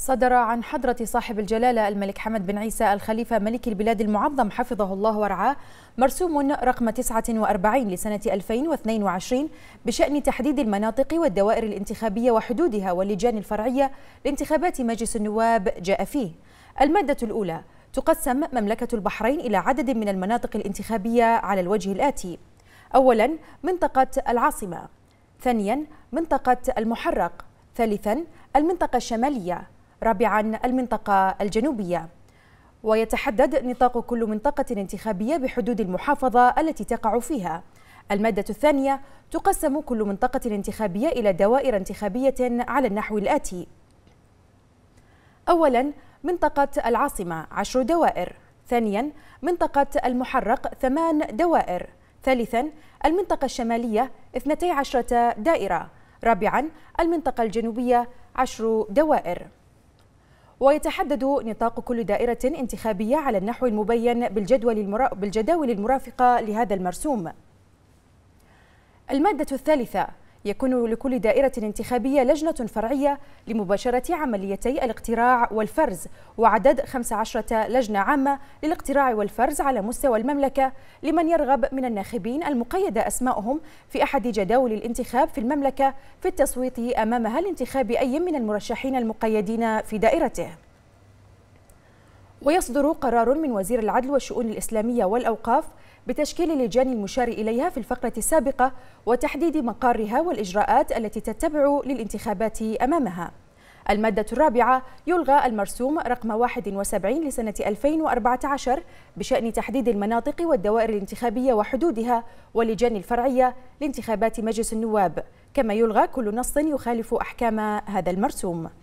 صدر عن حضرة صاحب الجلالة الملك حمد بن عيسى الخليفة ملك البلاد المعظم حفظه الله ورعاه مرسوم رقم 49 لسنة 2022 بشأن تحديد المناطق والدوائر الانتخابية وحدودها واللجان الفرعية لانتخابات مجلس النواب جاء فيه المادة الأولى تقسم مملكة البحرين إلى عدد من المناطق الانتخابية على الوجه الآتي أولا منطقة العاصمة ثانيا منطقة المحرق ثالثا المنطقة الشمالية رابعا المنطقة الجنوبية ويتحدد نطاق كل منطقة انتخابية بحدود المحافظة التي تقع فيها المادة الثانية تقسم كل منطقة انتخابية إلى دوائر انتخابية على النحو الآتي أولا منطقة العاصمة عشر دوائر ثانيا منطقة المحرق ثمان دوائر ثالثا المنطقة الشمالية 12 دائرة رابعا المنطقة الجنوبية 10 دوائر ويتحدد نطاق كل دائرة انتخابية على النحو المبين بالجدول المرا... بالجداول المرافقة لهذا المرسوم المادة الثالثة يكون لكل دائرة انتخابية لجنة فرعية لمباشرة عمليتي الاقتراع والفرز وعدد 15 لجنة عامة للاقتراع والفرز على مستوى المملكة لمن يرغب من الناخبين المقيدة أسماؤهم في أحد جداول الانتخاب في المملكة في التصويت أمامها لانتخاب أي من المرشحين المقيدين في دائرته ويصدر قرار من وزير العدل والشؤون الإسلامية والأوقاف بتشكيل اللجان المشار إليها في الفقرة السابقة وتحديد مقارها والإجراءات التي تتبع للانتخابات أمامها المادة الرابعة يلغى المرسوم رقم 71 لسنة 2014 بشأن تحديد المناطق والدوائر الانتخابية وحدودها واللجان الفرعية لانتخابات مجلس النواب كما يلغى كل نص يخالف أحكام هذا المرسوم